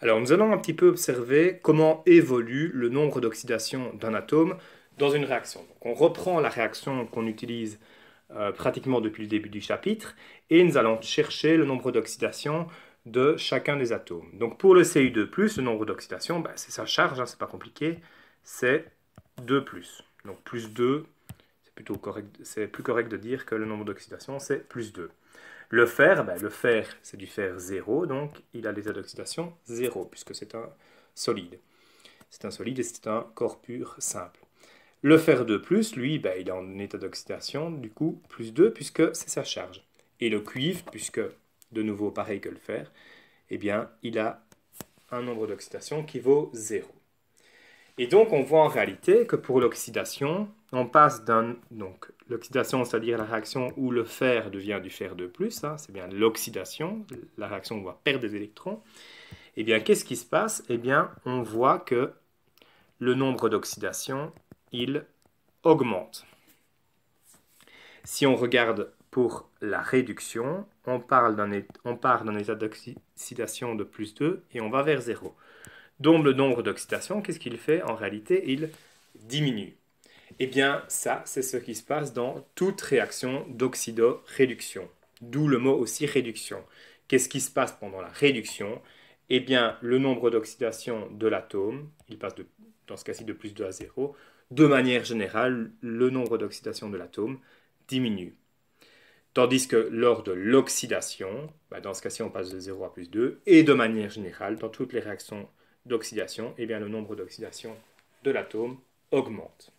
Alors nous allons un petit peu observer comment évolue le nombre d'oxydation d'un atome dans une réaction. on reprend la réaction qu'on utilise euh, pratiquement depuis le début du chapitre et nous allons chercher le nombre d'oxydation de chacun des atomes. Donc pour le Cu2+, le nombre d'oxydation, bah, c'est sa charge, hein, c'est pas compliqué, c'est 2+. Donc plus 2 c'est plus correct de dire que le nombre d'oxydation, c'est plus 2. Le fer, ben, le fer, c'est du fer 0, donc il a l'état d'oxydation 0, puisque c'est un solide. C'est un solide et c'est un corps pur simple. Le fer 2, lui, ben, il a un état d'oxydation, du coup, plus 2, puisque c'est sa charge. Et le cuivre, puisque, de nouveau, pareil que le fer, eh bien, il a un nombre d'oxydation qui vaut 0. Et donc, on voit en réalité que pour l'oxydation, on passe d'un donc l'oxydation, c'est-à-dire la réaction où le fer devient du fer de plus, hein, c'est bien l'oxydation, la réaction où on va perdre des électrons. Et eh bien qu'est-ce qui se passe Eh bien, on voit que le nombre d'oxydations, il augmente. Si on regarde pour la réduction, on, parle on part d'un état d'oxydation de plus 2 et on va vers 0. Donc le nombre d'oxydations, qu'est-ce qu'il fait En réalité, il diminue. Eh bien, ça, c'est ce qui se passe dans toute réaction d'oxydoréduction. D'où le mot aussi réduction. Qu'est-ce qui se passe pendant la réduction Eh bien, le nombre d'oxydation de l'atome, il passe dans ce cas-ci de plus 2 à 0. De manière générale, le nombre d'oxydation de l'atome diminue. Tandis que lors de l'oxydation, bah, dans ce cas-ci, on passe de 0 à plus 2. Et de manière générale, dans toutes les réactions d'oxydation, eh bien, le nombre d'oxydation de l'atome augmente.